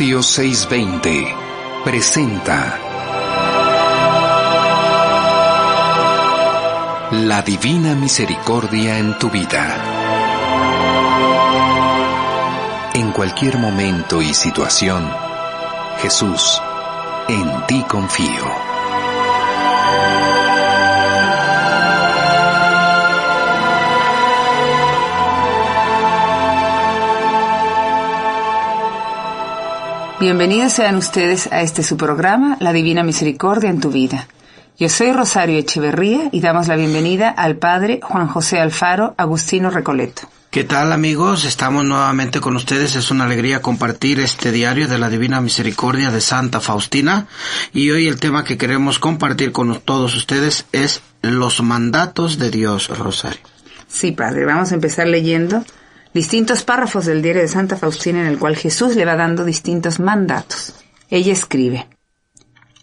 620 presenta La Divina Misericordia en tu vida. En cualquier momento y situación, Jesús, en ti confío. Bienvenidos sean ustedes a este su programa, La Divina Misericordia en tu vida. Yo soy Rosario Echeverría y damos la bienvenida al Padre Juan José Alfaro Agustino Recoleto. ¿Qué tal amigos? Estamos nuevamente con ustedes. Es una alegría compartir este diario de la Divina Misericordia de Santa Faustina. Y hoy el tema que queremos compartir con todos ustedes es los mandatos de Dios, Rosario. Sí, Padre, vamos a empezar leyendo distintos párrafos del diario de Santa Faustina en el cual Jesús le va dando distintos mandatos. Ella escribe,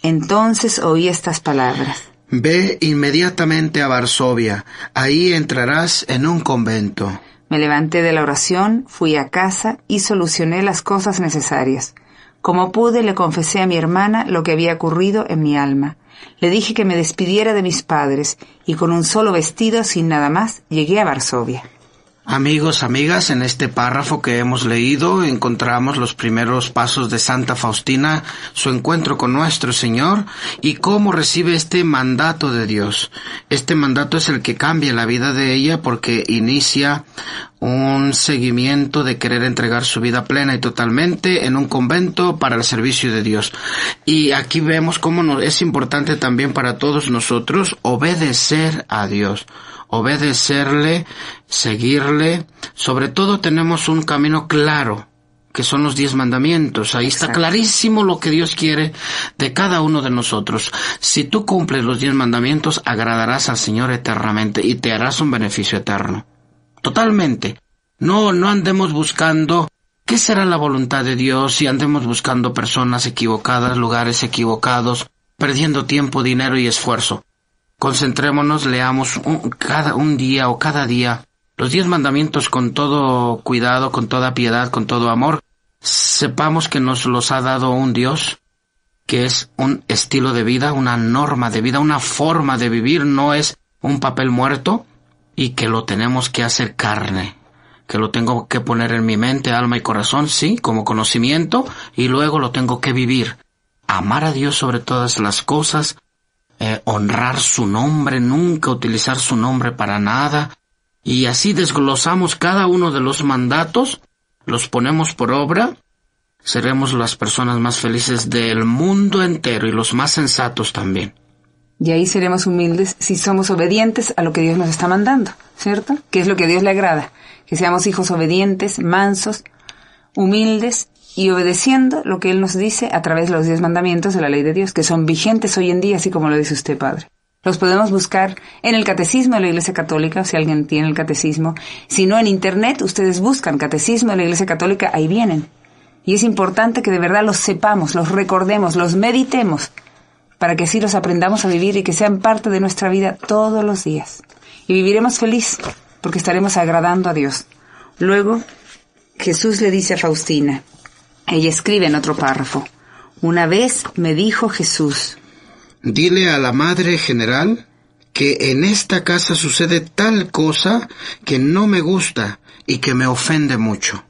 Entonces oí estas palabras. Ve inmediatamente a Varsovia, ahí entrarás en un convento. Me levanté de la oración, fui a casa y solucioné las cosas necesarias. Como pude, le confesé a mi hermana lo que había ocurrido en mi alma. Le dije que me despidiera de mis padres y con un solo vestido, sin nada más, llegué a Varsovia. Amigos, amigas, en este párrafo que hemos leído encontramos los primeros pasos de Santa Faustina, su encuentro con nuestro Señor y cómo recibe este mandato de Dios. Este mandato es el que cambia la vida de ella porque inicia un seguimiento de querer entregar su vida plena y totalmente en un convento para el servicio de Dios. Y aquí vemos cómo es importante también para todos nosotros obedecer a Dios, obedecerle, seguirle. Sobre todo tenemos un camino claro que son los diez mandamientos. Ahí está clarísimo lo que Dios quiere de cada uno de nosotros. Si tú cumples los diez mandamientos, agradarás al Señor eternamente y te harás un beneficio eterno totalmente. No, no andemos buscando qué será la voluntad de Dios si andemos buscando personas equivocadas, lugares equivocados, perdiendo tiempo, dinero y esfuerzo. Concentrémonos, leamos cada un día o cada día los diez mandamientos con todo cuidado, con toda piedad, con todo amor. Sepamos que nos los ha dado un Dios, que es un estilo de vida, una norma de vida, una forma de vivir, no es un papel muerto, y que lo tenemos que hacer carne, que lo tengo que poner en mi mente, alma y corazón, sí, como conocimiento, y luego lo tengo que vivir. Amar a Dios sobre todas las cosas, eh, honrar su nombre, nunca utilizar su nombre para nada, y así desglosamos cada uno de los mandatos, los ponemos por obra, seremos las personas más felices del mundo entero y los más sensatos también. Y ahí seremos humildes si somos obedientes a lo que Dios nos está mandando, ¿cierto? Que es lo que a Dios le agrada. Que seamos hijos obedientes, mansos, humildes y obedeciendo lo que Él nos dice a través de los diez mandamientos de la ley de Dios, que son vigentes hoy en día, así como lo dice usted, Padre. Los podemos buscar en el Catecismo de la Iglesia Católica, si alguien tiene el Catecismo. Si no, en Internet ustedes buscan Catecismo de la Iglesia Católica, ahí vienen. Y es importante que de verdad los sepamos, los recordemos, los meditemos para que así los aprendamos a vivir y que sean parte de nuestra vida todos los días. Y viviremos feliz, porque estaremos agradando a Dios. Luego, Jesús le dice a Faustina, ella escribe en otro párrafo, una vez me dijo Jesús, dile a la Madre General que en esta casa sucede tal cosa que no me gusta y que me ofende mucho.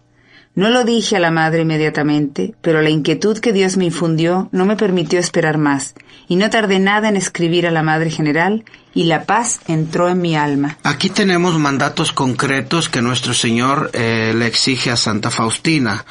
No lo dije a la madre inmediatamente, pero la inquietud que Dios me infundió no me permitió esperar más, y no tardé nada en escribir a la madre general, y la paz entró en mi alma. Aquí tenemos mandatos concretos que nuestro Señor eh, le exige a Santa Faustina.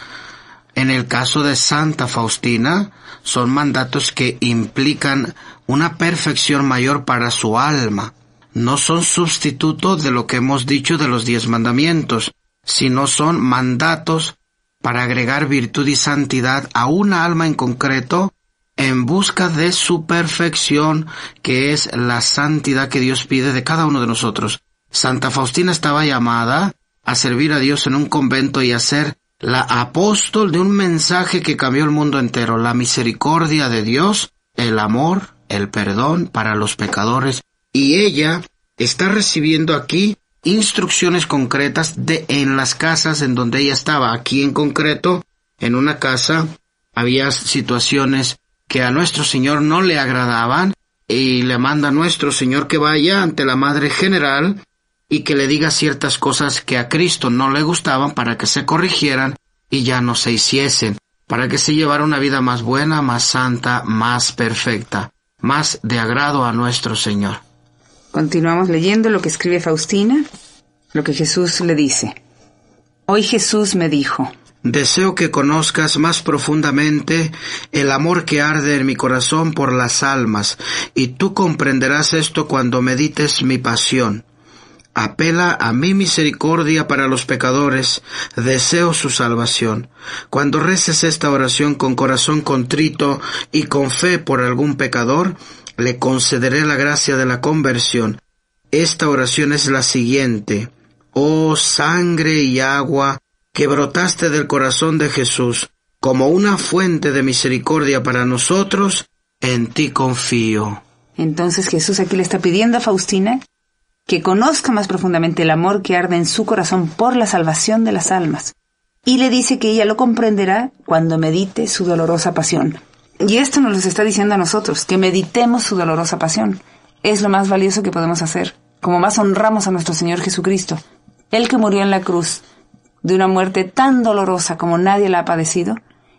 En el caso de Santa Faustina, son mandatos que implican una perfección mayor para su alma. No son sustituto de lo que hemos dicho de los diez mandamientos, sino son mandatos para agregar virtud y santidad a una alma en concreto en busca de su perfección, que es la santidad que Dios pide de cada uno de nosotros. Santa Faustina estaba llamada a servir a Dios en un convento y a ser la apóstol de un mensaje que cambió el mundo entero, la misericordia de Dios, el amor, el perdón para los pecadores. Y ella está recibiendo aquí instrucciones concretas de en las casas en donde ella estaba. Aquí en concreto, en una casa, había situaciones que a nuestro Señor no le agradaban y le manda a nuestro Señor que vaya ante la Madre General y que le diga ciertas cosas que a Cristo no le gustaban para que se corrigieran y ya no se hiciesen, para que se llevara una vida más buena, más santa, más perfecta, más de agrado a nuestro Señor. Continuamos leyendo lo que escribe Faustina, lo que Jesús le dice. Hoy Jesús me dijo, Deseo que conozcas más profundamente el amor que arde en mi corazón por las almas, y tú comprenderás esto cuando medites mi pasión. Apela a mi misericordia para los pecadores, deseo su salvación. Cuando reces esta oración con corazón contrito y con fe por algún pecador, le concederé la gracia de la conversión. Esta oración es la siguiente. Oh sangre y agua que brotaste del corazón de Jesús, como una fuente de misericordia para nosotros, en ti confío. Entonces Jesús aquí le está pidiendo a Faustina que conozca más profundamente el amor que arde en su corazón por la salvación de las almas. Y le dice que ella lo comprenderá cuando medite su dolorosa pasión. Y esto nos lo está diciendo a nosotros, que meditemos su dolorosa pasión. Es lo más valioso que podemos hacer, como más honramos a nuestro Señor Jesucristo, el que murió en la cruz, de una muerte tan dolorosa como nadie la ha padecido,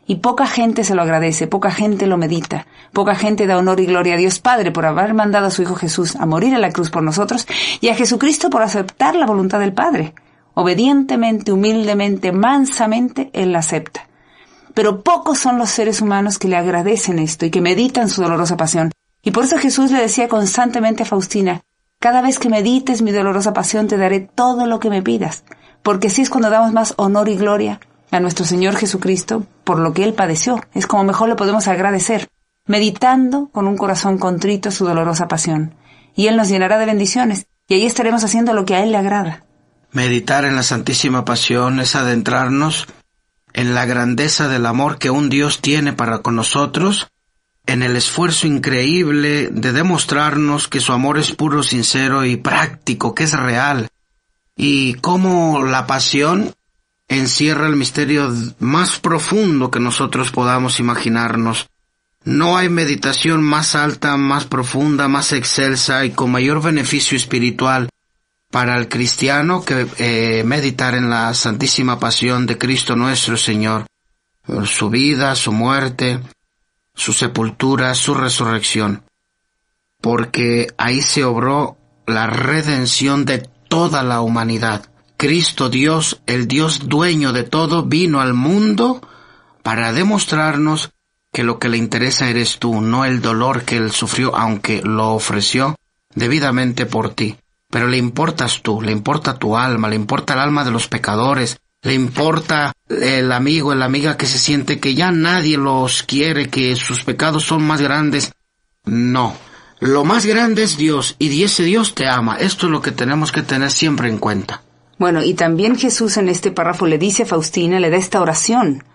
y poca gente se lo agradece, poca gente lo medita, poca gente da honor y gloria a Dios Padre por haber mandado a su Hijo Jesús a morir en la cruz por nosotros y a Jesucristo por aceptar la voluntad del Padre. Obedientemente, humildemente, mansamente, Él la acepta pero pocos son los seres humanos que le agradecen esto y que meditan su dolorosa pasión. Y por eso Jesús le decía constantemente a Faustina, cada vez que medites mi dolorosa pasión te daré todo lo que me pidas, porque así es cuando damos más honor y gloria a nuestro Señor Jesucristo por lo que Él padeció. Es como mejor le podemos agradecer, meditando con un corazón contrito su dolorosa pasión. Y Él nos llenará de bendiciones, y ahí estaremos haciendo lo que a Él le agrada. Meditar en la Santísima Pasión es adentrarnos en la grandeza del amor que un Dios tiene para con nosotros, en el esfuerzo increíble de demostrarnos que su amor es puro, sincero y práctico, que es real, y cómo la pasión encierra el misterio más profundo que nosotros podamos imaginarnos. No hay meditación más alta, más profunda, más excelsa y con mayor beneficio espiritual para el cristiano que eh, meditar en la santísima pasión de Cristo nuestro Señor, su vida, su muerte, su sepultura, su resurrección, porque ahí se obró la redención de toda la humanidad. Cristo Dios, el Dios dueño de todo, vino al mundo para demostrarnos que lo que le interesa eres tú, no el dolor que él sufrió, aunque lo ofreció debidamente por ti pero le importas tú, le importa tu alma, le importa el alma de los pecadores, le importa el amigo, la amiga que se siente que ya nadie los quiere, que sus pecados son más grandes. No, lo más grande es Dios y ese Dios te ama. Esto es lo que tenemos que tener siempre en cuenta. Bueno, y también Jesús en este párrafo le dice a Faustina, le da esta oración,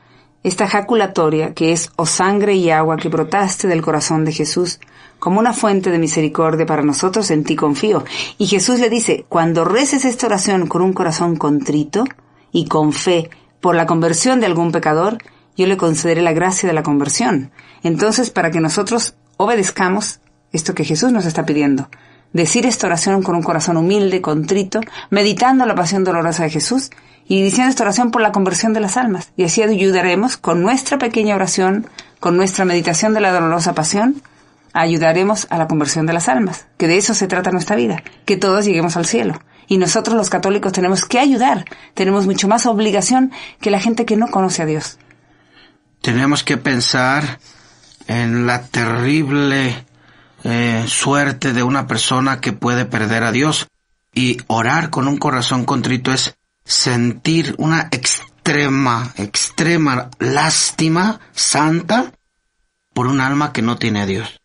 esta jaculatoria que es, oh sangre y agua que brotaste del corazón de Jesús, como una fuente de misericordia para nosotros, en ti confío. Y Jesús le dice, cuando reces esta oración con un corazón contrito y con fe por la conversión de algún pecador, yo le concederé la gracia de la conversión. Entonces, para que nosotros obedezcamos esto que Jesús nos está pidiendo, decir esta oración con un corazón humilde, contrito, meditando la pasión dolorosa de Jesús y diciendo esta oración por la conversión de las almas. Y así ayudaremos con nuestra pequeña oración, con nuestra meditación de la dolorosa pasión, ayudaremos a la conversión de las almas, que de eso se trata nuestra vida, que todos lleguemos al cielo. Y nosotros los católicos tenemos que ayudar, tenemos mucho más obligación que la gente que no conoce a Dios. Tenemos que pensar en la terrible eh, suerte de una persona que puede perder a Dios. Y orar con un corazón contrito es sentir una extrema, extrema lástima santa por un alma que no tiene a Dios.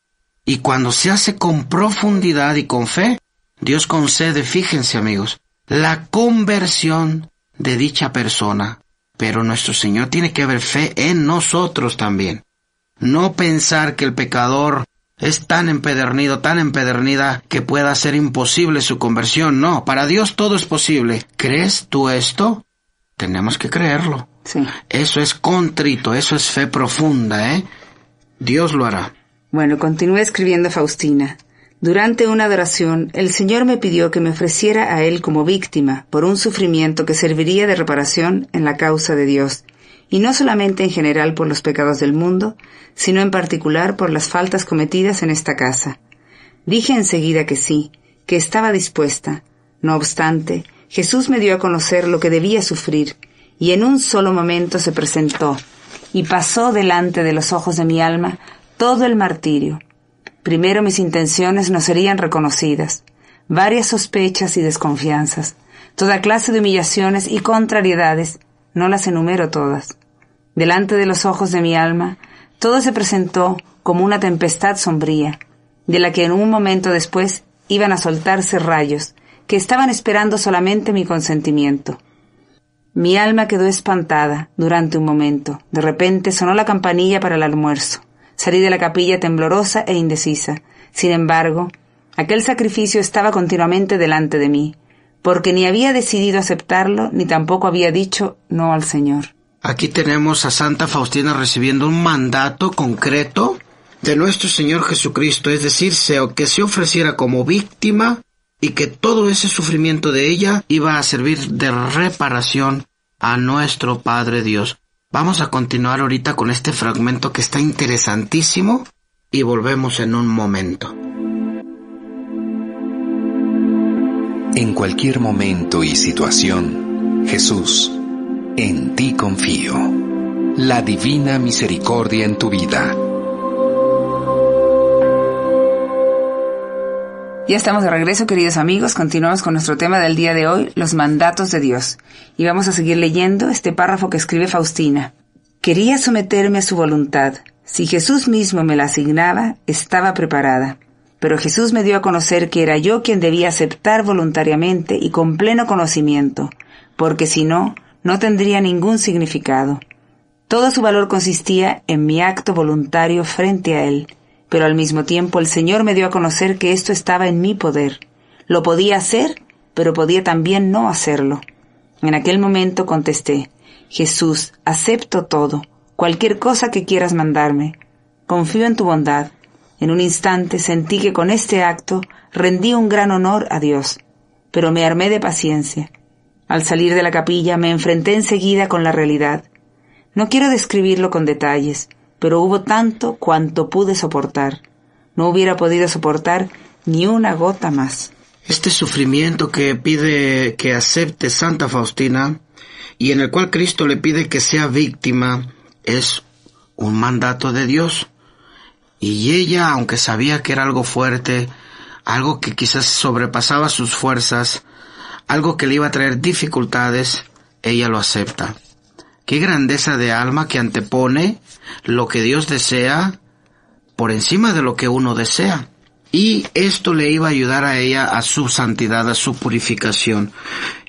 Y cuando se hace con profundidad y con fe, Dios concede, fíjense amigos, la conversión de dicha persona. Pero nuestro Señor tiene que haber fe en nosotros también. No pensar que el pecador es tan empedernido, tan empedernida, que pueda ser imposible su conversión. No, para Dios todo es posible. ¿Crees tú esto? Tenemos que creerlo. Sí. Eso es contrito, eso es fe profunda, ¿eh? Dios lo hará. Bueno, continué escribiendo Faustina. Durante una adoración, el Señor me pidió que me ofreciera a Él como víctima por un sufrimiento que serviría de reparación en la causa de Dios, y no solamente en general por los pecados del mundo, sino en particular por las faltas cometidas en esta casa. Dije enseguida que sí, que estaba dispuesta. No obstante, Jesús me dio a conocer lo que debía sufrir, y en un solo momento se presentó, y pasó delante de los ojos de mi alma todo el martirio. Primero mis intenciones no serían reconocidas, varias sospechas y desconfianzas, toda clase de humillaciones y contrariedades, no las enumero todas. Delante de los ojos de mi alma, todo se presentó como una tempestad sombría, de la que en un momento después iban a soltarse rayos, que estaban esperando solamente mi consentimiento. Mi alma quedó espantada durante un momento. De repente sonó la campanilla para el almuerzo. Salí de la capilla temblorosa e indecisa. Sin embargo, aquel sacrificio estaba continuamente delante de mí, porque ni había decidido aceptarlo, ni tampoco había dicho no al Señor. Aquí tenemos a Santa Faustina recibiendo un mandato concreto de nuestro Señor Jesucristo, es decir, que se ofreciera como víctima y que todo ese sufrimiento de ella iba a servir de reparación a nuestro Padre Dios. Vamos a continuar ahorita con este fragmento que está interesantísimo y volvemos en un momento. En cualquier momento y situación, Jesús, en ti confío. La divina misericordia en tu vida Ya estamos de regreso, queridos amigos. Continuamos con nuestro tema del día de hoy, los mandatos de Dios. Y vamos a seguir leyendo este párrafo que escribe Faustina. Quería someterme a su voluntad. Si Jesús mismo me la asignaba, estaba preparada. Pero Jesús me dio a conocer que era yo quien debía aceptar voluntariamente y con pleno conocimiento, porque si no, no tendría ningún significado. Todo su valor consistía en mi acto voluntario frente a Él, pero al mismo tiempo el Señor me dio a conocer que esto estaba en mi poder. Lo podía hacer, pero podía también no hacerlo. En aquel momento contesté, Jesús, acepto todo, cualquier cosa que quieras mandarme. Confío en tu bondad. En un instante sentí que con este acto rendí un gran honor a Dios, pero me armé de paciencia. Al salir de la capilla me enfrenté enseguida con la realidad. No quiero describirlo con detalles, pero hubo tanto cuanto pude soportar. No hubiera podido soportar ni una gota más. Este sufrimiento que pide que acepte Santa Faustina y en el cual Cristo le pide que sea víctima es un mandato de Dios. Y ella, aunque sabía que era algo fuerte, algo que quizás sobrepasaba sus fuerzas, algo que le iba a traer dificultades, ella lo acepta. Qué grandeza de alma que antepone lo que Dios desea por encima de lo que uno desea. Y esto le iba a ayudar a ella a su santidad, a su purificación.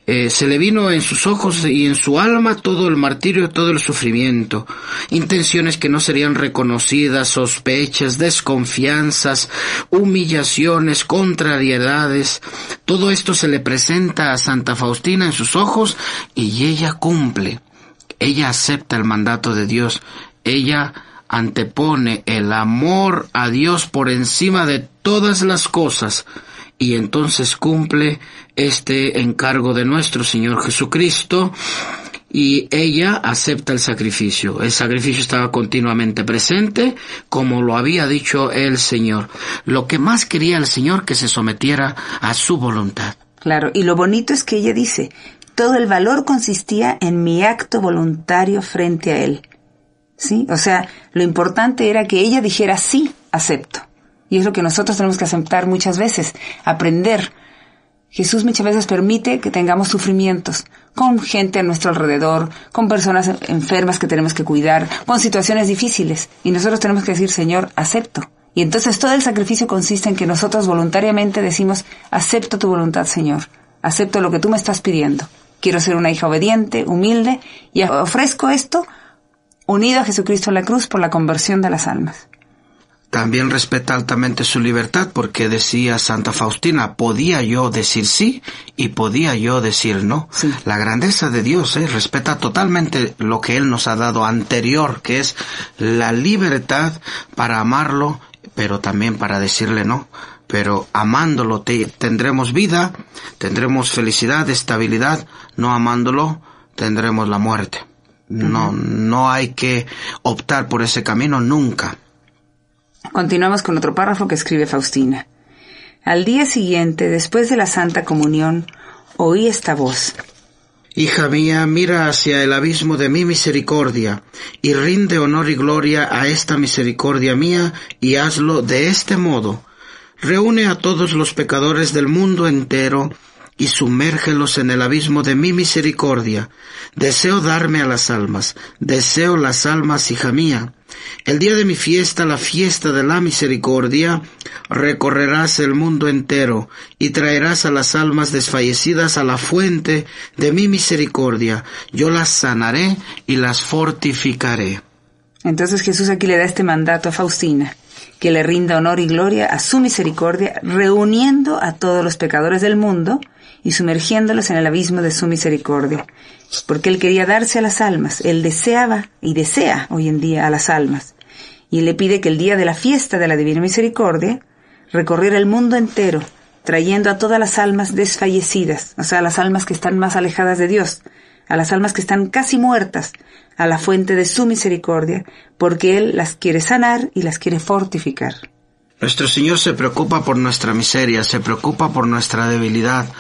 Eh, se le vino en sus ojos y en su alma todo el martirio, todo el sufrimiento, intenciones que no serían reconocidas, sospechas, desconfianzas, humillaciones, contrariedades. Todo esto se le presenta a Santa Faustina en sus ojos y ella cumple ella acepta el mandato de Dios, ella antepone el amor a Dios por encima de todas las cosas y entonces cumple este encargo de nuestro Señor Jesucristo y ella acepta el sacrificio. El sacrificio estaba continuamente presente, como lo había dicho el Señor. Lo que más quería el Señor que se sometiera a su voluntad. Claro, y lo bonito es que ella dice, todo el valor consistía en mi acto voluntario frente a él. ¿Sí? O sea, lo importante era que ella dijera sí, acepto. Y es lo que nosotros tenemos que aceptar muchas veces, aprender. Jesús muchas veces permite que tengamos sufrimientos con gente a nuestro alrededor, con personas enfermas que tenemos que cuidar, con situaciones difíciles. Y nosotros tenemos que decir, Señor, acepto. Y entonces todo el sacrificio consiste en que nosotros voluntariamente decimos, acepto tu voluntad, Señor, acepto lo que tú me estás pidiendo. Quiero ser una hija obediente, humilde, y ofrezco esto unido a Jesucristo en la cruz por la conversión de las almas. También respeta altamente su libertad porque decía Santa Faustina, podía yo decir sí y podía yo decir no. La grandeza de Dios eh, respeta totalmente lo que Él nos ha dado anterior, que es la libertad para amarlo, pero también para decirle no pero amándolo tendremos vida, tendremos felicidad, estabilidad, no amándolo tendremos la muerte. No, no hay que optar por ese camino nunca. Continuamos con otro párrafo que escribe Faustina. Al día siguiente, después de la Santa Comunión, oí esta voz. Hija mía, mira hacia el abismo de mi misericordia, y rinde honor y gloria a esta misericordia mía, y hazlo de este modo, reúne a todos los pecadores del mundo entero y sumérgelos en el abismo de mi misericordia. Deseo darme a las almas, deseo las almas, hija mía. El día de mi fiesta, la fiesta de la misericordia, recorrerás el mundo entero y traerás a las almas desfallecidas a la fuente de mi misericordia. Yo las sanaré y las fortificaré. Entonces Jesús aquí le da este mandato a Faustina que le rinda honor y gloria a su misericordia, reuniendo a todos los pecadores del mundo y sumergiéndolos en el abismo de su misericordia. Pues porque Él quería darse a las almas, Él deseaba y desea hoy en día a las almas. Y le pide que el día de la fiesta de la Divina Misericordia recorriera el mundo entero, trayendo a todas las almas desfallecidas, o sea, a las almas que están más alejadas de Dios, a las almas que están casi muertas, a la fuente de su misericordia, porque Él las quiere sanar y las quiere fortificar. Nuestro Señor se preocupa por nuestra miseria, se preocupa por nuestra debilidad.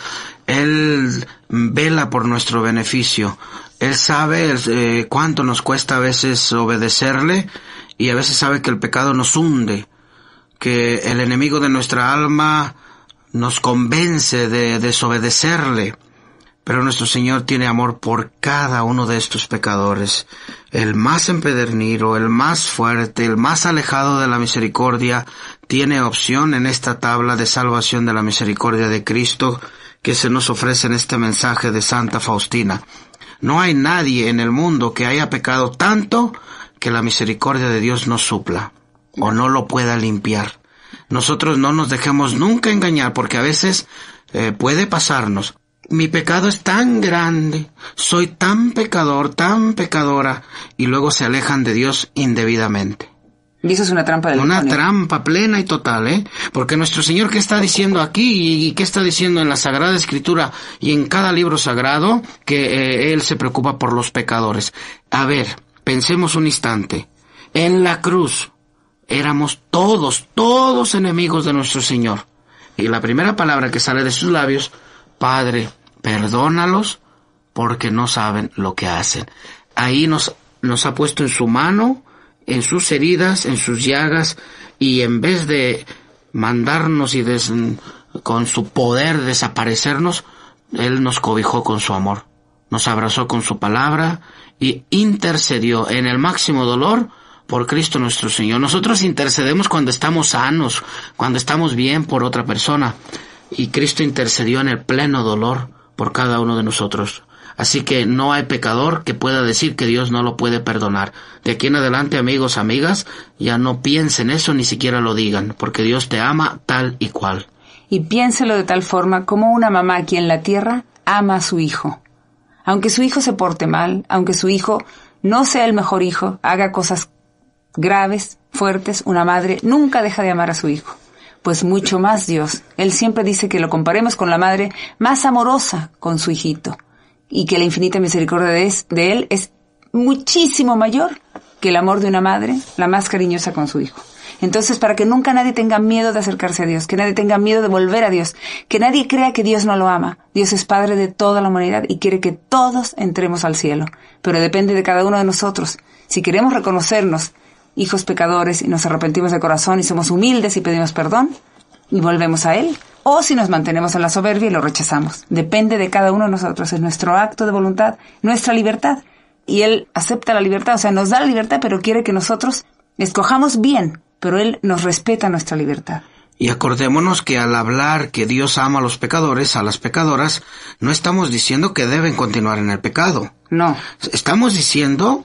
Él vela por nuestro beneficio. Él sabe eh, cuánto nos cuesta a veces obedecerle y a veces sabe que el pecado nos hunde, que el enemigo de nuestra alma nos convence de desobedecerle pero nuestro Señor tiene amor por cada uno de estos pecadores, el más empedernido, el más fuerte, el más alejado de la misericordia, tiene opción en esta tabla de salvación de la misericordia de Cristo que se nos ofrece en este mensaje de Santa Faustina. No hay nadie en el mundo que haya pecado tanto que la misericordia de Dios no supla o no lo pueda limpiar. Nosotros no nos dejemos nunca engañar porque a veces eh, puede pasarnos mi pecado es tan grande, soy tan pecador, tan pecadora, y luego se alejan de Dios indebidamente. Y eso es una trampa del Una trampa plena y total, ¿eh? Porque nuestro Señor, ¿qué está diciendo aquí? ¿Y qué está diciendo en la Sagrada Escritura y en cada libro sagrado? Que eh, Él se preocupa por los pecadores. A ver, pensemos un instante. En la cruz éramos todos, todos enemigos de nuestro Señor. Y la primera palabra que sale de sus labios Padre, perdónalos porque no saben lo que hacen. Ahí nos, nos ha puesto en su mano, en sus heridas, en sus llagas, y en vez de mandarnos y con su poder desaparecernos, Él nos cobijó con su amor, nos abrazó con su palabra y intercedió en el máximo dolor por Cristo nuestro Señor. Nosotros intercedemos cuando estamos sanos, cuando estamos bien por otra persona, y Cristo intercedió en el pleno dolor por cada uno de nosotros. Así que no hay pecador que pueda decir que Dios no lo puede perdonar. De aquí en adelante, amigos, amigas, ya no piensen eso ni siquiera lo digan, porque Dios te ama tal y cual. Y piénselo de tal forma como una mamá aquí en la tierra ama a su hijo. Aunque su hijo se porte mal, aunque su hijo no sea el mejor hijo, haga cosas graves, fuertes, una madre nunca deja de amar a su hijo pues mucho más Dios. Él siempre dice que lo comparemos con la madre más amorosa con su hijito y que la infinita misericordia de, Él es muchísimo mayor que el amor de una madre, la más cariñosa con su hijo. Entonces, para que nunca nadie tenga miedo de acercarse a Dios, que nadie tenga miedo de volver a Dios, que nadie crea que Dios no lo ama. Dios es Padre de toda la humanidad y quiere que todos entremos al cielo. Pero depende de cada uno de nosotros. Si queremos reconocernos hijos pecadores y nos arrepentimos de corazón y somos humildes y pedimos perdón y volvemos a Él, o si nos mantenemos en la soberbia y lo rechazamos. Depende de cada uno de nosotros, es nuestro acto de voluntad, nuestra libertad. Y Él acepta la libertad, o sea, nos da la libertad, pero quiere que nosotros escojamos bien, pero Él nos respeta nuestra libertad. Y acordémonos que al hablar que Dios ama a los pecadores, a las pecadoras, no estamos diciendo que deben continuar en el pecado. No. Estamos diciendo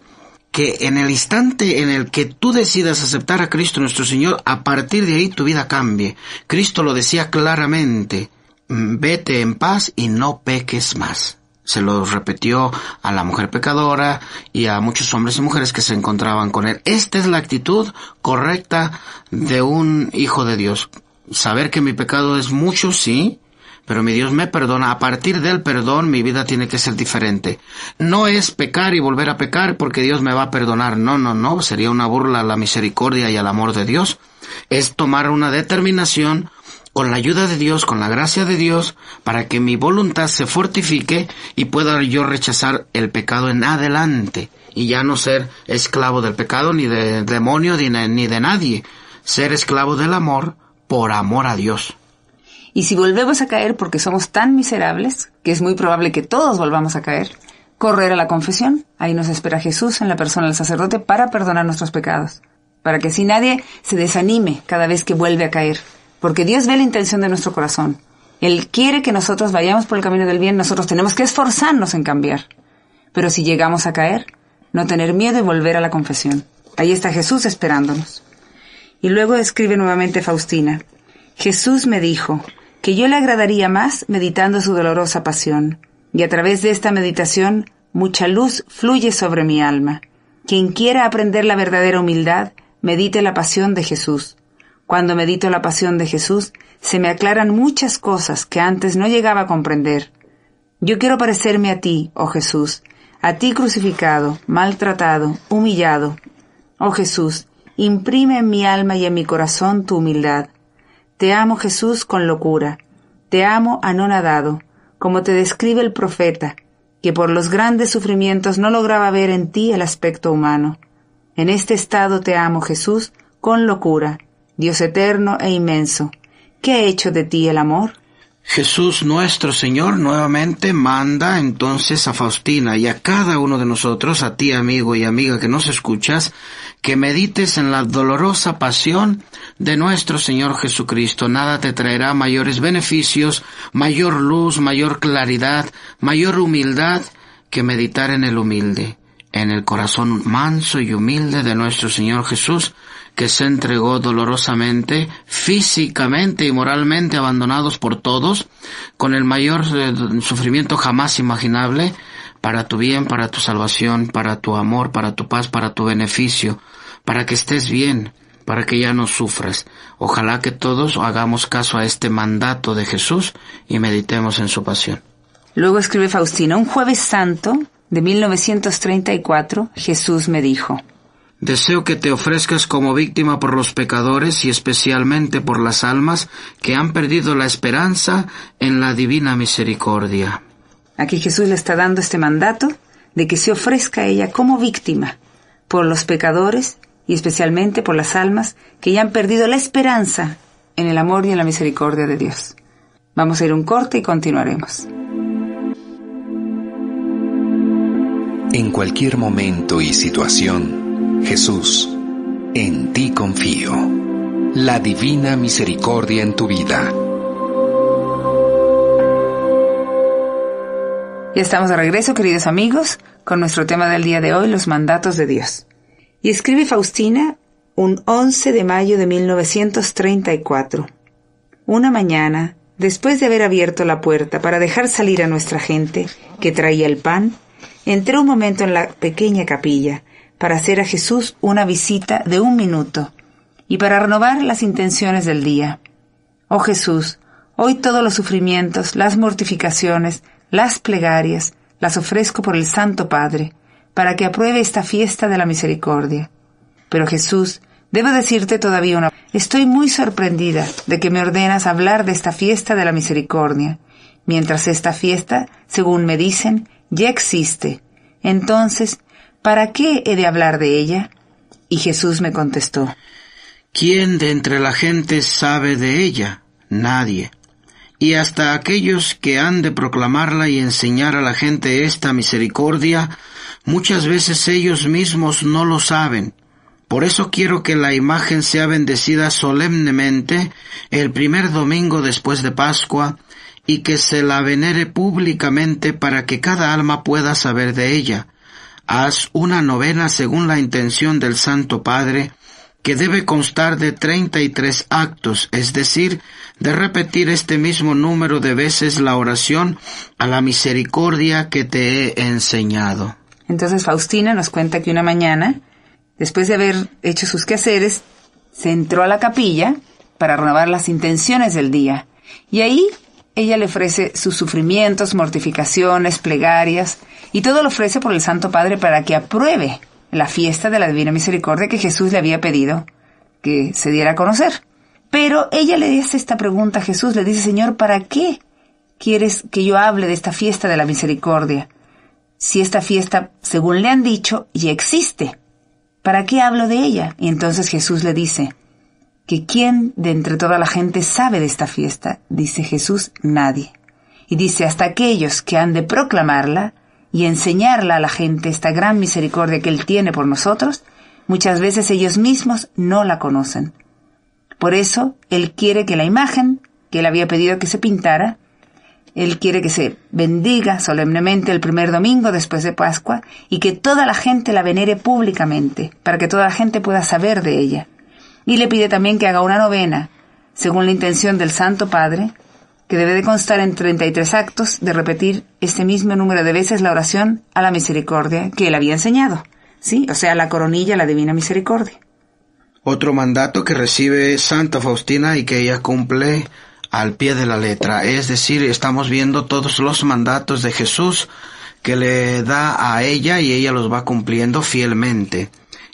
que en el instante en el que tú decidas aceptar a Cristo nuestro Señor, a partir de ahí tu vida cambie. Cristo lo decía claramente, mm, vete en paz y no peques más. Se lo repitió a la mujer pecadora y a muchos hombres y mujeres que se encontraban con él. Esta es la actitud correcta de un hijo de Dios. Saber que mi pecado es mucho, sí, pero mi Dios me perdona. A partir del perdón mi vida tiene que ser diferente. No es pecar y volver a pecar porque Dios me va a perdonar. No, no, no. Sería una burla a la misericordia y al amor de Dios. Es tomar una determinación con la ayuda de Dios, con la gracia de Dios, para que mi voluntad se fortifique y pueda yo rechazar el pecado en adelante y ya no ser esclavo del pecado ni del demonio ni de nadie. Ser esclavo del amor por amor a Dios. Y si volvemos a caer porque somos tan miserables, que es muy probable que todos volvamos a caer, correr a la confesión. Ahí nos espera Jesús en la persona del sacerdote para perdonar nuestros pecados, para que así nadie se desanime cada vez que vuelve a caer, porque Dios ve la intención de nuestro corazón. Él quiere que nosotros vayamos por el camino del bien, nosotros tenemos que esforzarnos en cambiar. Pero si llegamos a caer, no tener miedo y volver a la confesión. Ahí está Jesús esperándonos. Y luego escribe nuevamente Faustina, Jesús me dijo, que yo le agradaría más meditando su dolorosa pasión, y a través de esta meditación mucha luz fluye sobre mi alma. Quien quiera aprender la verdadera humildad, medite la pasión de Jesús. Cuando medito la pasión de Jesús, se me aclaran muchas cosas que antes no llegaba a comprender. Yo quiero parecerme a ti, oh Jesús, a ti crucificado, maltratado, humillado. Oh Jesús, imprime en mi alma y en mi corazón tu humildad. Te amo Jesús con locura, te amo anonadado, como te describe el profeta, que por los grandes sufrimientos no lograba ver en ti el aspecto humano. En este estado te amo Jesús con locura, Dios eterno e inmenso. ¿Qué ha hecho de ti el amor? Jesús nuestro Señor nuevamente manda entonces a Faustina y a cada uno de nosotros, a ti amigo y amiga que nos escuchas, que medites en la dolorosa pasión de nuestro Señor Jesucristo. Nada te traerá mayores beneficios, mayor luz, mayor claridad, mayor humildad que meditar en el humilde, en el corazón manso y humilde de nuestro Señor Jesús, que se entregó dolorosamente, físicamente y moralmente abandonados por todos, con el mayor eh, sufrimiento jamás imaginable, para tu bien, para tu salvación, para tu amor, para tu paz, para tu beneficio, para que estés bien, para que ya no sufras. Ojalá que todos hagamos caso a este mandato de Jesús y meditemos en su pasión. Luego escribe Faustino, un jueves santo de 1934, Jesús me dijo, Deseo que te ofrezcas como víctima por los pecadores y especialmente por las almas que han perdido la esperanza en la divina misericordia. Aquí Jesús le está dando este mandato de que se ofrezca a ella como víctima por los pecadores y especialmente por las almas que ya han perdido la esperanza en el amor y en la misericordia de Dios. Vamos a ir un corte y continuaremos. En cualquier momento y situación, Jesús, en ti confío. La divina misericordia en tu vida. Ya estamos de regreso, queridos amigos, con nuestro tema del día de hoy, los mandatos de Dios. Y escribe Faustina un 11 de mayo de 1934. Una mañana, después de haber abierto la puerta para dejar salir a nuestra gente que traía el pan, entré un momento en la pequeña capilla para hacer a Jesús una visita de un minuto y para renovar las intenciones del día. Oh Jesús, hoy todos los sufrimientos, las mortificaciones, las plegarias, las ofrezco por el Santo Padre, para que apruebe esta fiesta de la misericordia. Pero Jesús, debo decirte todavía una... Estoy muy sorprendida de que me ordenas hablar de esta fiesta de la misericordia, mientras esta fiesta, según me dicen, ya existe. Entonces, ¿para qué he de hablar de ella? Y Jesús me contestó, ¿quién de entre la gente sabe de ella? Nadie. Y hasta aquellos que han de proclamarla y enseñar a la gente esta misericordia, muchas veces ellos mismos no lo saben. Por eso quiero que la imagen sea bendecida solemnemente el primer domingo después de Pascua y que se la venere públicamente para que cada alma pueda saber de ella Haz una novena según la intención del Santo Padre, que debe constar de treinta y tres actos, es decir, de repetir este mismo número de veces la oración a la misericordia que te he enseñado. Entonces Faustina nos cuenta que una mañana, después de haber hecho sus quehaceres, se entró a la capilla para renovar las intenciones del día. Y ahí ella le ofrece sus sufrimientos, mortificaciones, plegarias, y todo lo ofrece por el Santo Padre para que apruebe la fiesta de la Divina Misericordia que Jesús le había pedido que se diera a conocer. Pero ella le hace esta pregunta a Jesús, le dice, Señor, ¿para qué quieres que yo hable de esta fiesta de la misericordia? Si esta fiesta, según le han dicho, ya existe, ¿para qué hablo de ella? Y entonces Jesús le dice, que quién de entre toda la gente sabe de esta fiesta, dice Jesús, nadie. Y dice, hasta aquellos que han de proclamarla, y enseñarla a la gente esta gran misericordia que Él tiene por nosotros, muchas veces ellos mismos no la conocen. Por eso Él quiere que la imagen que Él había pedido que se pintara, Él quiere que se bendiga solemnemente el primer domingo después de Pascua y que toda la gente la venere públicamente, para que toda la gente pueda saber de ella. Y le pide también que haga una novena, según la intención del Santo Padre, que debe de constar en 33 actos de repetir este mismo número de veces la oración a la misericordia que él había enseñado, ¿sí? O sea, la coronilla, la divina misericordia. Otro mandato que recibe Santa Faustina y que ella cumple al pie de la letra, es decir, estamos viendo todos los mandatos de Jesús que le da a ella y ella los va cumpliendo fielmente.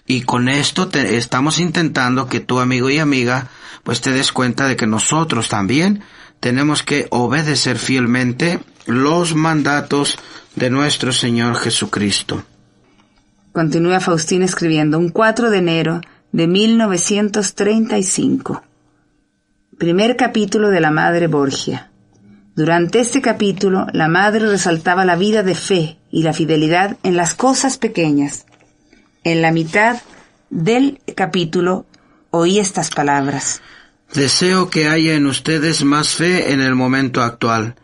Y con esto te estamos intentando que tu amigo y amiga pues te des cuenta de que nosotros también tenemos que obedecer fielmente los mandatos de nuestro Señor Jesucristo. Continúa Faustín escribiendo un 4 de enero de 1935. Primer capítulo de la Madre Borgia. Durante este capítulo, la Madre resaltaba la vida de fe y la fidelidad en las cosas pequeñas. En la mitad del capítulo oí estas palabras. Deseo que haya en ustedes más fe en el momento actual.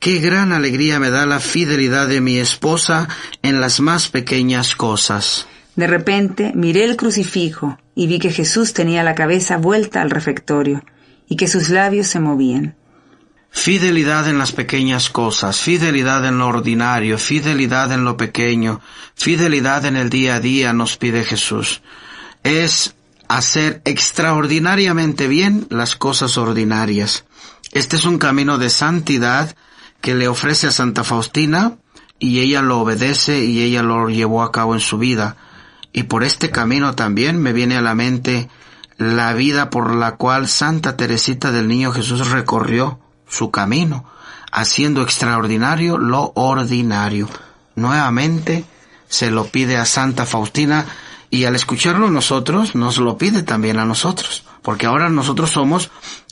Qué gran alegría me da la fidelidad de mi esposa en las más pequeñas cosas. De repente miré el crucifijo y vi que Jesús tenía la cabeza vuelta al refectorio y que sus labios se movían. Fidelidad en las pequeñas cosas, fidelidad en lo ordinario, fidelidad en lo pequeño, fidelidad en el día a día nos pide Jesús. Es hacer extraordinariamente bien las cosas ordinarias. Este es un camino de santidad que le ofrece a Santa Faustina y ella lo obedece y ella lo llevó a cabo en su vida. Y por este camino también me viene a la mente la vida por la cual Santa Teresita del Niño Jesús recorrió su camino, haciendo extraordinario lo ordinario. Nuevamente se lo pide a Santa Faustina y al escucharlo nosotros, nos lo pide también a nosotros, porque ahora nosotros somos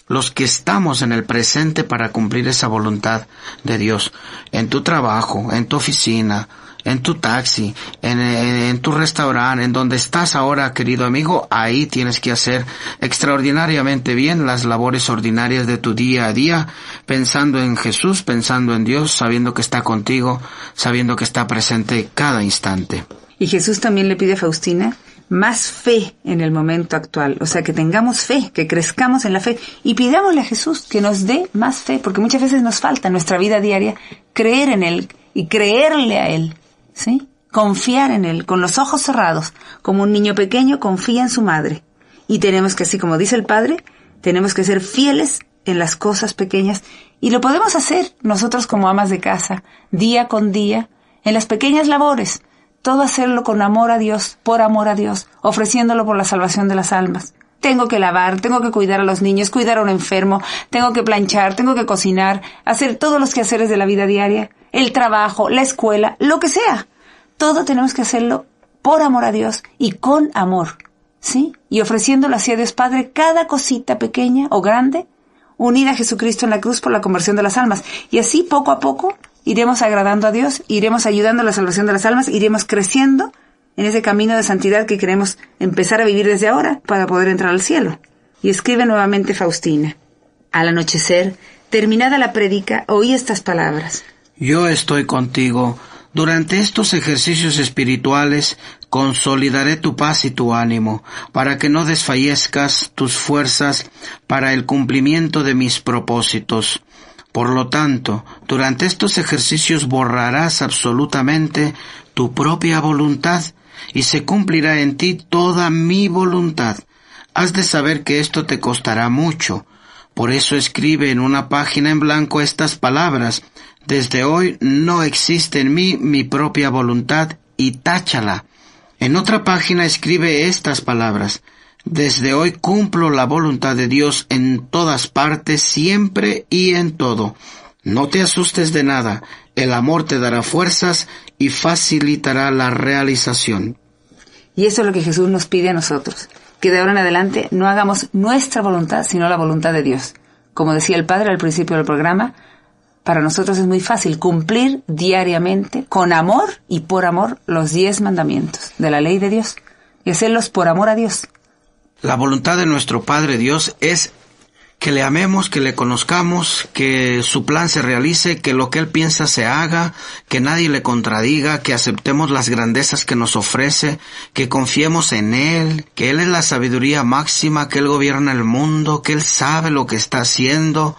los que estamos en el presente para cumplir esa voluntad de Dios, en tu trabajo, en tu oficina, en tu taxi, en, tu restaurante, en donde estás ahora, querido amigo, ahí tienes que hacer extraordinariamente bien las labores ordinarias de tu día a día, pensando en Jesús, pensando en Dios, sabiendo que está contigo, sabiendo que está presente cada instante. Y Jesús también le pide a Faustina más fe en el momento actual, o sea, que tengamos fe, que crezcamos en la fe y pidámosle a Jesús que nos dé más fe, porque muchas veces nos falta en nuestra vida diaria creer en Él y creerle a Él, ¿sí? Confiar en Él, con los ojos cerrados, como un niño pequeño confía en su madre. Y tenemos que, así como dice el Padre, tenemos que ser fieles en las cosas pequeñas y lo podemos hacer nosotros como amas de casa, día con día, en las pequeñas labores, todo hacerlo con amor a Dios, por amor a Dios, ofreciéndolo por la salvación de las almas. Tengo que lavar, tengo que cuidar a los niños, cuidar a un enfermo, tengo que planchar, tengo que cocinar, hacer todos los quehaceres de la vida diaria, el trabajo, la escuela, lo que sea. Todo tenemos que hacerlo por amor a Dios y con amor, ¿sí? Y ofreciéndolo a Dios Padre cada cosita pequeña o grande, unida a Jesucristo en la cruz por la conversión de las almas. Y así, poco a poco, iremos agradando a Dios, iremos ayudando a la salvación de las almas, iremos creciendo en ese camino de santidad que queremos empezar a vivir desde ahora para poder entrar al cielo. Y escribe nuevamente Faustina. Al anochecer, terminada la predica, oí estas palabras. Yo estoy contigo. Durante estos ejercicios espirituales, consolidaré tu paz y tu ánimo, para que no desfallezcas tus fuerzas para el cumplimiento de mis propósitos. Por lo tanto, durante estos ejercicios borrarás absolutamente tu propia voluntad y se cumplirá en ti toda mi voluntad. Has de saber que esto te costará mucho. Por eso escribe en una página en blanco estas palabras. Desde hoy no existe en mí mi propia voluntad y táchala. En otra página escribe estas palabras. Desde hoy cumplo la voluntad de Dios en todas partes, siempre y en todo. No te asustes de nada, el amor te dará fuerzas y facilitará la realización. Y eso es lo que Jesús nos pide a nosotros, que de ahora en adelante no hagamos nuestra voluntad, sino la voluntad de Dios. Como decía el Padre al principio del programa, para nosotros es muy fácil cumplir diariamente, con amor y por amor, los diez mandamientos de la ley de Dios, y hacerlos por amor a Dios, la voluntad de nuestro Padre Dios es que le amemos, que le conozcamos, que su plan se realice, que lo que él piensa se haga, que nadie le contradiga, que aceptemos las grandezas que nos ofrece, que confiemos en él, que él es la sabiduría máxima, que él gobierna el mundo, que él sabe lo que está haciendo,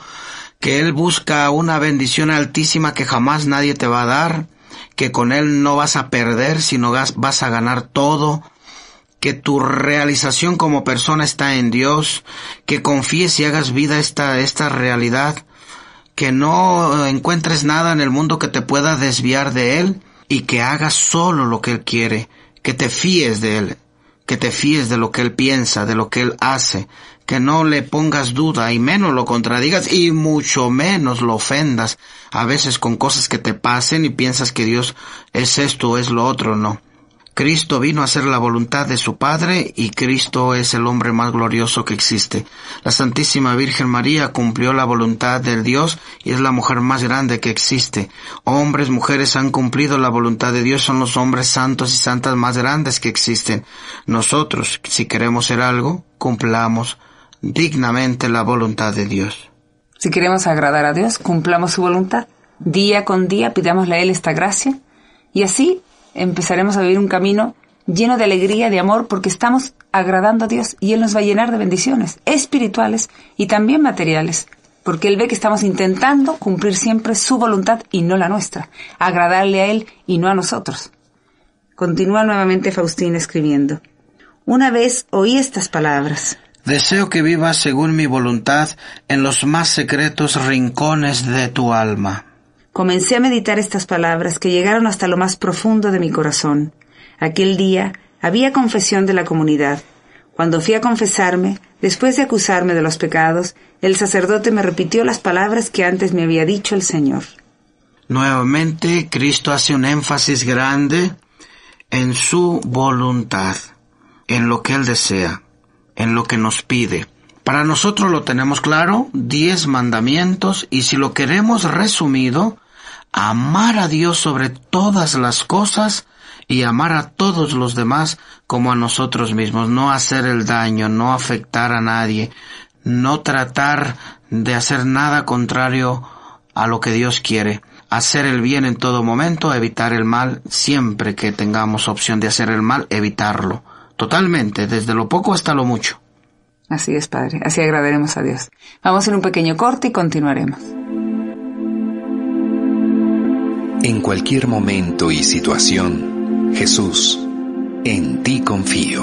que él busca una bendición altísima que jamás nadie te va a dar, que con él no vas a perder, sino vas a ganar todo, que tu realización como persona está en Dios, que confíes y hagas vida esta, esta realidad, que no encuentres nada en el mundo que te pueda desviar de Él y que hagas solo lo que Él quiere, que te fíes de Él, que te fíes de lo que Él piensa, de lo que Él hace, que no le pongas duda y menos lo contradigas y mucho menos lo ofendas a veces con cosas que te pasen y piensas que Dios es esto o es lo otro, no. Cristo vino a hacer la voluntad de su Padre y Cristo es el hombre más glorioso que existe. La Santísima Virgen María cumplió la voluntad del Dios y es la mujer más grande que existe. Hombres, mujeres han cumplido la voluntad de Dios, son los hombres santos y santas más grandes que existen. Nosotros, si queremos ser algo, cumplamos dignamente la voluntad de Dios. Si queremos agradar a Dios, cumplamos su voluntad. Día con día pidámosle a Él esta gracia y así empezaremos a vivir un camino lleno de alegría, de amor, porque estamos agradando a Dios y Él nos va a llenar de bendiciones espirituales y también materiales, porque Él ve que estamos intentando cumplir siempre su voluntad y no la nuestra, agradarle a Él y no a nosotros. Continúa nuevamente Faustín escribiendo. Una vez oí estas palabras. Deseo que vivas según mi voluntad en los más secretos rincones de tu alma. Comencé a meditar estas palabras que llegaron hasta lo más profundo de mi corazón. Aquel día había confesión de la comunidad. Cuando fui a confesarme, después de acusarme de los pecados, el sacerdote me repitió las palabras que antes me había dicho el Señor. Nuevamente, Cristo hace un énfasis grande en su voluntad, en lo que Él desea, en lo que nos pide. Para nosotros lo tenemos claro, diez mandamientos, y si lo queremos resumido, amar a Dios sobre todas las cosas y amar a todos los demás como a nosotros mismos, no hacer el daño, no afectar a nadie, no tratar de hacer nada contrario a lo que Dios quiere, hacer el bien en todo momento, evitar el mal, siempre que tengamos opción de hacer el mal, evitarlo, totalmente, desde lo poco hasta lo mucho. Así es, Padre, así agradaremos a Dios. Vamos en un pequeño corte y continuaremos. En cualquier momento y situación, Jesús, en ti confío.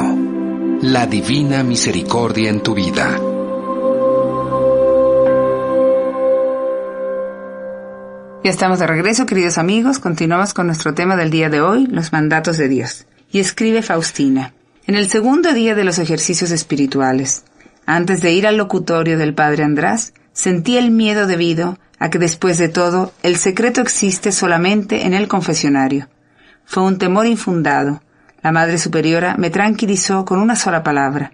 La divina misericordia en tu vida. Ya estamos de regreso, queridos amigos. Continuamos con nuestro tema del día de hoy, los mandatos de Dios. Y escribe Faustina. En el segundo día de los ejercicios espirituales, antes de ir al locutorio del padre András, sentí el miedo debido a que después de todo el secreto existe solamente en el confesionario. Fue un temor infundado. La Madre Superiora me tranquilizó con una sola palabra.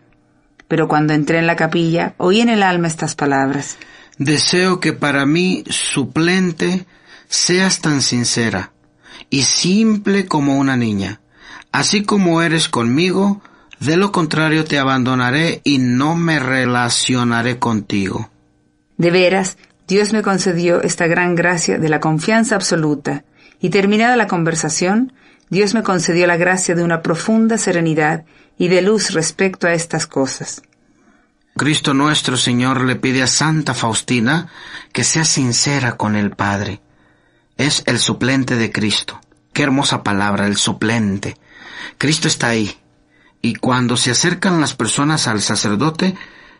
Pero cuando entré en la capilla oí en el alma estas palabras. Deseo que para mí, suplente, seas tan sincera y simple como una niña. Así como eres conmigo, de lo contrario te abandonaré y no me relacionaré contigo. De veras, Dios me concedió esta gran gracia de la confianza absoluta, y terminada la conversación, Dios me concedió la gracia de una profunda serenidad y de luz respecto a estas cosas. Cristo nuestro Señor le pide a Santa Faustina que sea sincera con el Padre. Es el suplente de Cristo. Qué hermosa palabra, el suplente. Cristo está ahí. Y cuando se acercan las personas al sacerdote,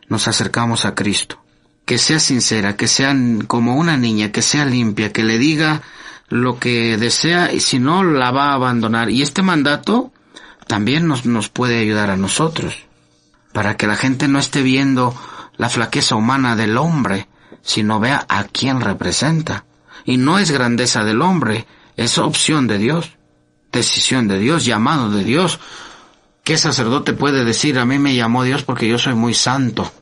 nos acercamos a Cristo que sea sincera, que sea como una niña, que sea limpia, que le diga lo que desea y si no la va a abandonar. Y este mandato también nos, nos puede ayudar a nosotros, para que la gente no esté viendo la flaqueza humana del hombre, sino vea a quién representa. Y no es grandeza del hombre, es opción de Dios, decisión de Dios, llamado de Dios. ¿Qué sacerdote puede decir, a mí me llamó Dios porque yo soy muy santo?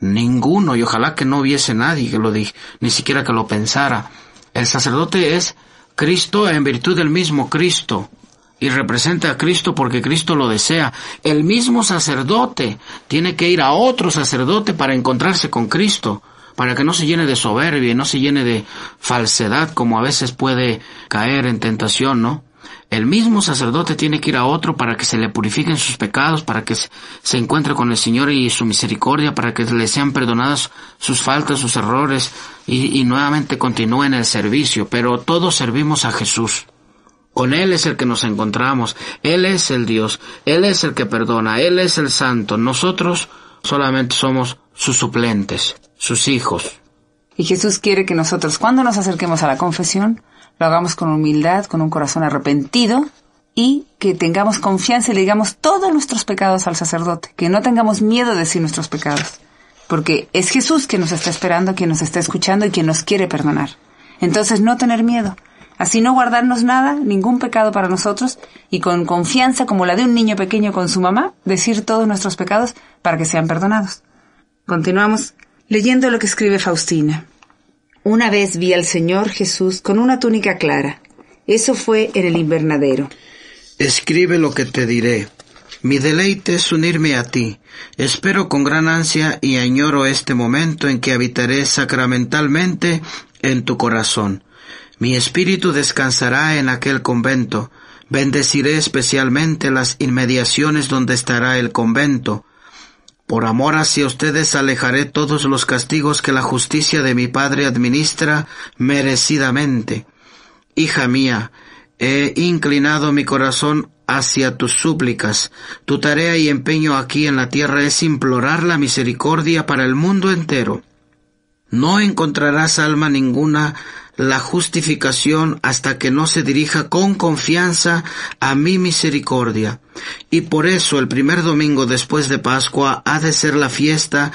Ninguno, y ojalá que no hubiese nadie que lo dije ni siquiera que lo pensara. El sacerdote es Cristo en virtud del mismo Cristo, y representa a Cristo porque Cristo lo desea. El mismo sacerdote tiene que ir a otro sacerdote para encontrarse con Cristo, para que no se llene de soberbia, y no se llene de falsedad como a veces puede caer en tentación, ¿no? El mismo sacerdote tiene que ir a otro para que se le purifiquen sus pecados, para que se encuentre con el Señor y su misericordia, para que le sean perdonadas sus faltas, sus errores y, nuevamente continúe en el servicio. Pero todos servimos a Jesús. Con Él es el que nos encontramos, Él es el Dios, Él es el que perdona, Él es el Santo. Nosotros solamente somos sus suplentes, sus hijos. Y Jesús quiere que nosotros, cuando nos acerquemos a la confesión, lo hagamos con humildad, con un corazón arrepentido y que tengamos confianza y le digamos todos nuestros pecados al sacerdote, que no tengamos miedo de decir nuestros pecados, porque es Jesús quien nos está esperando, quien nos está escuchando y quien nos quiere perdonar. Entonces no tener miedo, así no guardarnos nada, ningún pecado para nosotros y con confianza como la de un niño pequeño con su mamá, decir todos nuestros pecados para que sean perdonados. Continuamos leyendo lo que escribe Faustina. Una vez vi al Señor Jesús con una túnica clara. Eso fue en el invernadero. Escribe lo que te diré. Mi deleite es unirme a ti. Espero con gran ansia y añoro este momento en que habitaré sacramentalmente en tu corazón. Mi espíritu descansará en aquel convento. Bendeciré especialmente las inmediaciones donde estará el convento, por amor hacia ustedes alejaré todos los castigos que la justicia de mi Padre administra merecidamente. Hija mía, he inclinado mi corazón hacia tus súplicas. Tu tarea y empeño aquí en la tierra es implorar la misericordia para el mundo entero. No encontrarás alma ninguna la justificación hasta que no se dirija con confianza a mi misericordia. Y por eso el primer domingo después de Pascua ha de ser la fiesta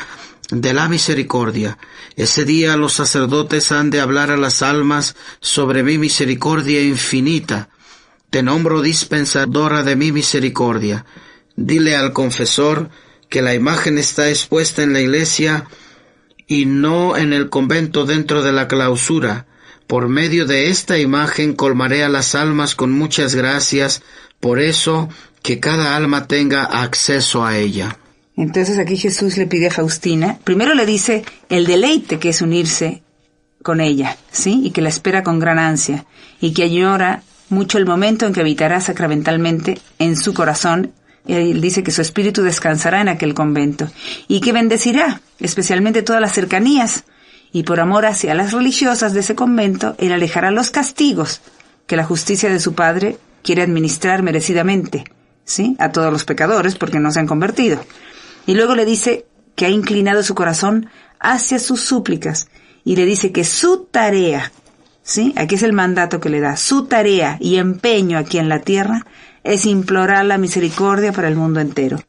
de la misericordia. Ese día los sacerdotes han de hablar a las almas sobre mi misericordia infinita. Te nombro dispensadora de mi misericordia. Dile al confesor que la imagen está expuesta en la iglesia y no en el convento dentro de la clausura. Por medio de esta imagen colmaré a las almas con muchas gracias, por eso que cada alma tenga acceso a ella. Entonces aquí Jesús le pide a Faustina, primero le dice el deleite que es unirse con ella, ¿sí? Y que la espera con gran ansia, y que añora mucho el momento en que habitará sacramentalmente en su corazón él dice que su espíritu descansará en aquel convento y que bendecirá especialmente todas las cercanías y por amor hacia las religiosas de ese convento, él alejará los castigos que la justicia de su padre quiere administrar merecidamente, ¿sí? A todos los pecadores porque no se han convertido. Y luego le dice que ha inclinado su corazón hacia sus súplicas y le dice que su tarea, ¿sí? Aquí es el mandato que le da, su tarea y empeño aquí en la tierra es implorar la misericordia para el mundo entero.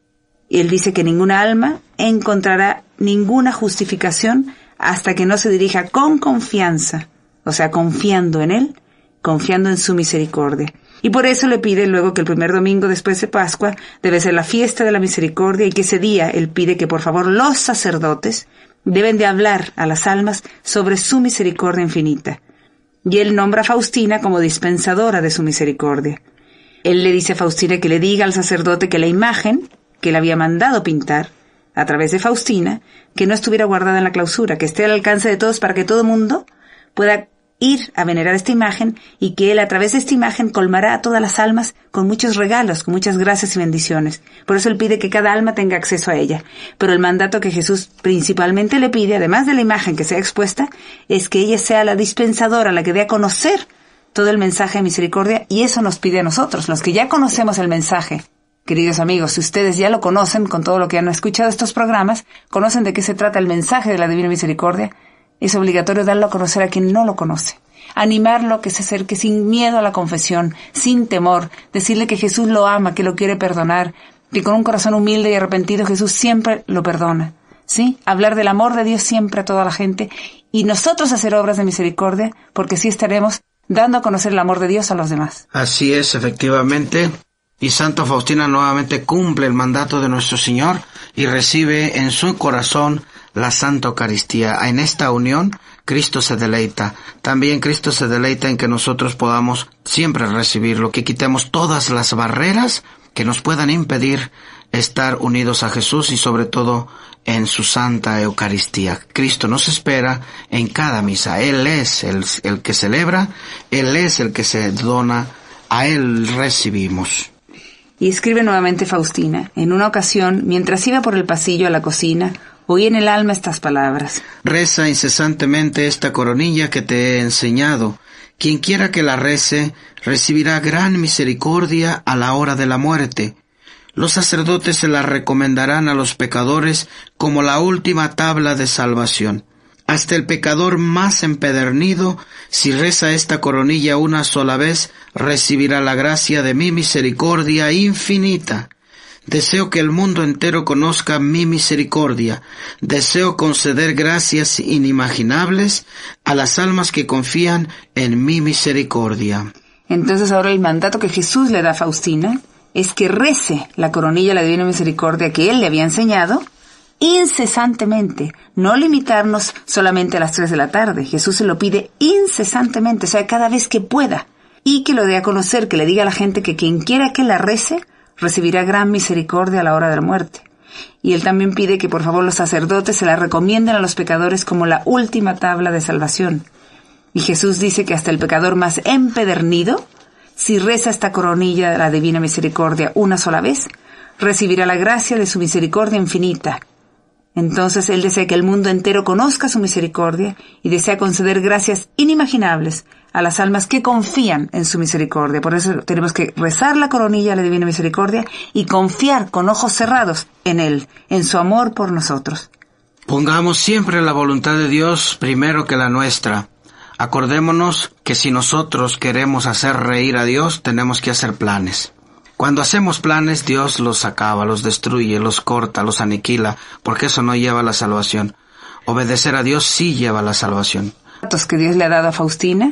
Y él dice que ninguna alma encontrará ninguna justificación hasta que no se dirija con confianza, o sea, confiando en él, confiando en su misericordia. Y por eso le pide luego que el primer domingo después de Pascua debe ser la fiesta de la misericordia y que ese día él pide que por favor los sacerdotes deben de hablar a las almas sobre su misericordia infinita. Y él nombra a Faustina como dispensadora de su misericordia. Él le dice a Faustina que le diga al sacerdote que la imagen que le había mandado pintar, a través de Faustina, que no estuviera guardada en la clausura, que esté al alcance de todos para que todo mundo pueda ir a venerar esta imagen y que él a través de esta imagen colmará a todas las almas con muchos regalos, con muchas gracias y bendiciones. Por eso él pide que cada alma tenga acceso a ella. Pero el mandato que Jesús principalmente le pide, además de la imagen que sea expuesta, es que ella sea la dispensadora, la que dé a conocer todo el mensaje de misericordia y eso nos pide a nosotros, los que ya conocemos el mensaje. Queridos amigos, si ustedes ya lo conocen con todo lo que han escuchado estos programas, conocen de qué se trata el mensaje de la Divina Misericordia, es obligatorio darlo a conocer a quien no lo conoce. Animarlo a que se acerque sin miedo a la confesión, sin temor, decirle que Jesús lo ama, que lo quiere perdonar, que con un corazón humilde y arrepentido Jesús siempre lo perdona. ¿Sí? Hablar del amor de Dios siempre a toda la gente y nosotros hacer obras de misericordia, porque así estaremos dando a conocer el amor de Dios a los demás. Así es, efectivamente. Y Santa Faustina nuevamente cumple el mandato de nuestro Señor y recibe en su corazón la Santa Eucaristía. En esta unión, Cristo se deleita. También Cristo se deleita en que nosotros podamos siempre recibirlo, que quitemos todas las barreras que nos puedan impedir estar unidos a Jesús y sobre todo en su Santa Eucaristía. Cristo nos espera en cada misa. Él es el, que celebra, Él es el que se dona, a Él recibimos. Y escribe nuevamente Faustina, en una ocasión, mientras iba por el pasillo a la cocina, oí en el alma estas palabras. Reza incesantemente esta coronilla que te he enseñado. Quien quiera que la rece, recibirá gran misericordia a la hora de la muerte los sacerdotes se la recomendarán a los pecadores como la última tabla de salvación. Hasta el pecador más empedernido, si reza esta coronilla una sola vez, recibirá la gracia de mi misericordia infinita. Deseo que el mundo entero conozca mi misericordia. Deseo conceder gracias inimaginables a las almas que confían en mi misericordia. Entonces ahora el mandato que Jesús le da a Faustina es que rece la coronilla de la Divina Misericordia que él le había enseñado incesantemente, no limitarnos solamente a las tres de la tarde. Jesús se lo pide incesantemente, o sea, cada vez que pueda, y que lo dé a conocer, que le diga a la gente que quien quiera que la rece, recibirá gran misericordia a la hora de la muerte. Y él también pide que por favor los sacerdotes se la recomienden a los pecadores como la última tabla de salvación. Y Jesús dice que hasta el pecador más empedernido si reza esta coronilla de la Divina Misericordia una sola vez, recibirá la gracia de su misericordia infinita. Entonces Él desea que el mundo entero conozca su misericordia y desea conceder gracias inimaginables a las almas que confían en su misericordia. Por eso tenemos que rezar la coronilla de la Divina Misericordia y confiar con ojos cerrados en Él, en su amor por nosotros. Pongamos siempre la voluntad de Dios primero que la nuestra Acordémonos que si nosotros queremos hacer reír a Dios, tenemos que hacer planes. Cuando hacemos planes, Dios los acaba, los destruye, los corta, los aniquila, porque eso no lleva a la salvación. Obedecer a Dios sí lleva a la salvación. Los que Dios le ha dado a Faustina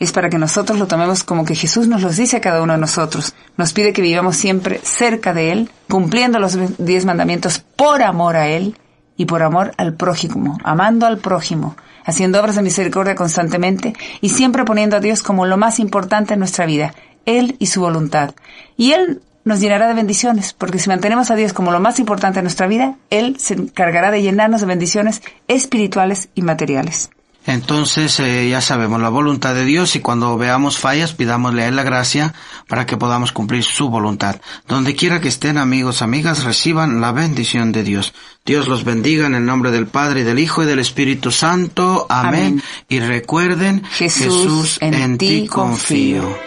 es para que nosotros lo tomemos como que Jesús nos los dice a cada uno de nosotros. Nos pide que vivamos siempre cerca de Él, cumpliendo los diez mandamientos por amor a Él, y por amor al prójimo, amando al prójimo, haciendo obras de misericordia constantemente y siempre poniendo a Dios como lo más importante en nuestra vida, Él y su voluntad. Y Él nos llenará de bendiciones, porque si mantenemos a Dios como lo más importante en nuestra vida, Él se encargará de llenarnos de bendiciones espirituales y materiales. Entonces, eh, ya sabemos la voluntad de Dios y cuando veamos fallas, pidámosle a Él la gracia para que podamos cumplir su voluntad. Donde quiera que estén, amigos, amigas, reciban la bendición de Dios. Dios los bendiga en el nombre del Padre, del Hijo y del Espíritu Santo. Amén. Y recuerden, Jesús, en, ti confío. confío.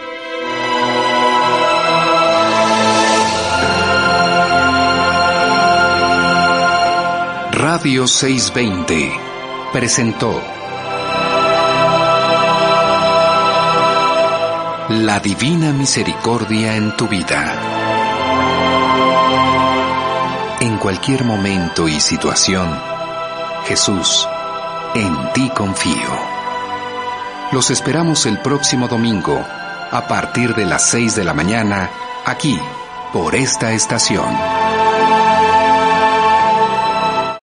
Radio 620 presentó la divina misericordia en tu vida. En cualquier momento y situación, Jesús, en ti confío. Los esperamos el próximo domingo, a partir de las 6 de la mañana, aquí, por esta estación.